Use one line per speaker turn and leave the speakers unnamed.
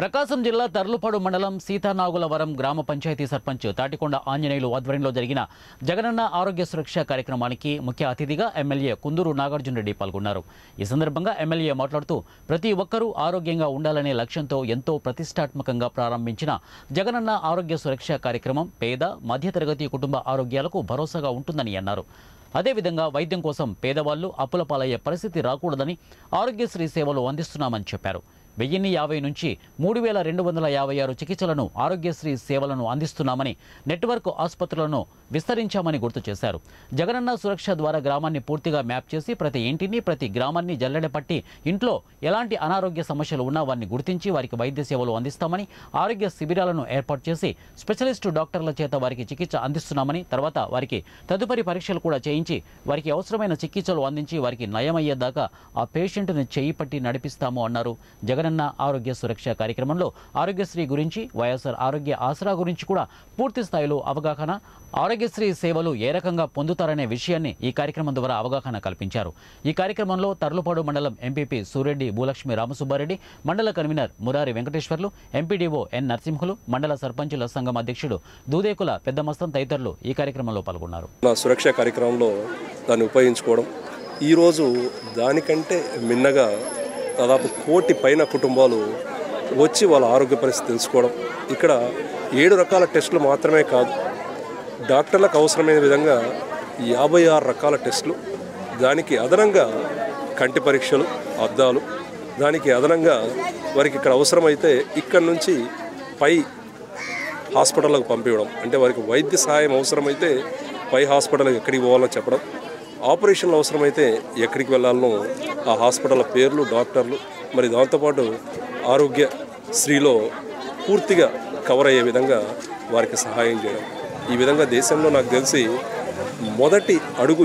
ప్రకాశం జిల్లా తర్లుపాడు మండలం సీతానాగులవరం గ్రామ పంచాయతీ సర్పంచ్ తాటికొండ ఆంజనేయులు ఆధ్వర్యంలో జరిగిన జగనన్న ఆరోగ్య సురక్ష కార్యక్రమానికి ముఖ్య అతిథిగా ఎమ్మెల్యే కుందూరు నాగార్జునరెడ్డి పాల్గొన్నారు ఈ సందర్భంగా ఎమ్మెల్యే మాట్లాడుతూ ప్రతి ఒక్కరూ ఆరోగ్యంగా ఉండాలనే లక్ష్యంతో ఎంతో ప్రతిష్టాత్మకంగా ప్రారంభించిన జగనన్న ఆరోగ్య సురక్ష కార్యక్రమం పేద మధ్యతరగతి కుటుంబ ఆరోగ్యాలకు భరోసాగా ఉంటుందని అన్నారు అదేవిధంగా వైద్యం కోసం పేదవాళ్లు అప్పుల పాలయ్యే పరిస్థితి రాకూడదని ఆరోగ్యశ్రీ సేవలు అందిస్తున్నామని చెప్పారు వెయ్యిన్ని యాభై నుంచి మూడు వేల రెండు వందల యాభై ఆరు చికిత్సలను ఆరోగ్యశ్రీ సేవలను అందిస్తున్నామని నెట్వర్క్ ఆసుపత్రులను విస్తరించామని గుర్తు చేశారు జగనన్న సురక్ష ద్వారా గ్రామాన్ని పూర్తిగా మ్యాప్ చేసి ప్రతి ఇంటిని ప్రతి గ్రామాన్ని జల్లెడపట్టి ఇంట్లో ఎలాంటి అనారోగ్య సమస్యలు ఉన్నా వారిని గుర్తించి వారికి వైద్య సేవలు అందిస్తామని ఆరోగ్య శిబిరాలను ఏర్పాటు చేసి స్పెషలిస్టు డాక్టర్ల చేత వారికి చికిత్స అందిస్తున్నామని తర్వాత వారికి తదుపరి పరీక్షలు కూడా చేయించి వారికి అవసరమైన చికిత్సలు అందించి వారికి నయమయ్యేదాకా ఆ పేషెంట్ను చేయి పట్టి నడిపిస్తాము అన్నారు జగన్ జగనన్న ఆరోగ్య సురక్ష కార్యక్రమంలో ఆరోగ్యశ్రీ గురించి వైఎస్ఆర్ ఆరోగ్య ఆసరా గురించి కూడా పూర్తి స్థాయిలో అవగాహన ఆరోగ్యశ్రీ సేవలు ఏ రకంగా పొందుతారనే విషయాన్ని ఈ కార్యక్రమం ద్వారా అవగాహన కల్పించారు ఈ కార్యక్రమంలో తర్లుపాడు మండలం ఎంపీపీ సూరెడ్డి భూలక్ష్మి రామసుబ్బారెడ్డి మండల convener Murari Venkateswarlu MPDO N Narasimhulu మండల సర్పంచుల సంఘం అధ్యక్షుడు దూదేకుల పెద్దమస్తం తదితరులు ఈ కార్యక్రమంలో పాల్గొన్నారు
సురక్ష కార్యక్రమంలో దాన్ని ఉపయోగించుకోవడం ఈరోజు దానికంటే మిన్నగా దాదాపు కోటి పైన కుటుంబాలు వచ్చి వాళ్ళ ఆరోగ్య పరిస్థితి తెలుసుకోవడం ఇక్కడ ఏడు రకాల టెస్టులు మాత్రమే కాదు డాక్టర్లకు అవసరమైన విధంగా యాభై ఆరు రకాల టెస్టులు దానికి అదనంగా కంటి పరీక్షలు అద్దాలు దానికి అదనంగా వారికి ఇక్కడ అవసరమైతే ఇక్కడ నుంచి పై హాస్పిటల్లకు పంపించడం అంటే వారికి వైద్య సహాయం అవసరమైతే పై హాస్పిటల్ ఎక్కడికి పోవాలో చెప్పడం ఆపరేషన్లు అవసరమైతే ఎక్కడికి వెళ్ళాలనో ఆ హాస్పిటల్ పేర్లు డాక్టర్లు మరి దాంతోపాటు ఆరోగ్య శ్రీలో పూర్తిగా కవర్ అయ్యే విధంగా వారికి సహాయం చేయడం ఈ విధంగా దేశంలో నాకు తెలిసి మొదటి అడుగు